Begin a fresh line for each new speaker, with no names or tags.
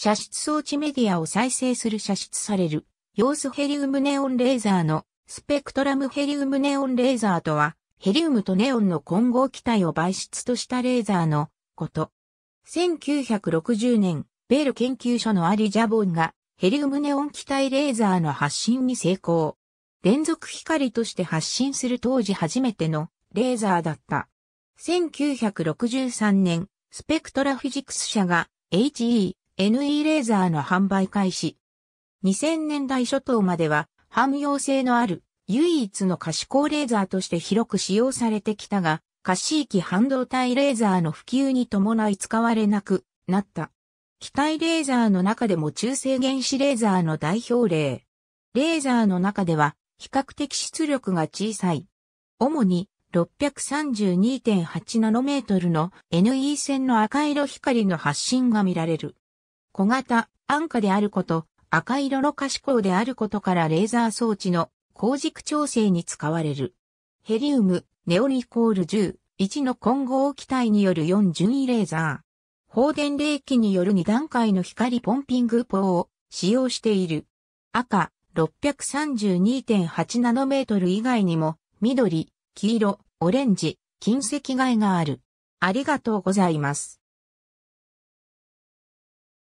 射出装置メディアを再生する射出される、ヨースヘリウムネオンレーザーのスペクトラムヘリウムネオンレーザーとは、ヘリウムとネオンの混合気体を媒質としたレーザーのこと。1960年、ベール研究所のアリ・ジャボンがヘリウムネオン気体レーザーの発信に成功。連続光として発信する当時初めてのレーザーだった。1963年、スペクトラフィジクス社が HE NE レーザーの販売開始。2000年代初頭までは、汎用性のある唯一の可視光レーザーとして広く使用されてきたが、可視域半導体レーザーの普及に伴い使われなくなった。機体レーザーの中でも中性原子レーザーの代表例。レーザーの中では比較的出力が小さい。主に632.8ナノメートルの NE 線の赤色光の発信が見られる。小型、安価であること、赤色の可視光であることからレーザー装置の光軸調整に使われる。ヘリウム、ネオリコール10、1の混合機体による4順位レーザー。放電冷気による2段階の光ポンピングーを使用している。赤、632.8ナノメートル以外にも、緑、黄色、オレンジ、近赤外がある。ありがとうございます。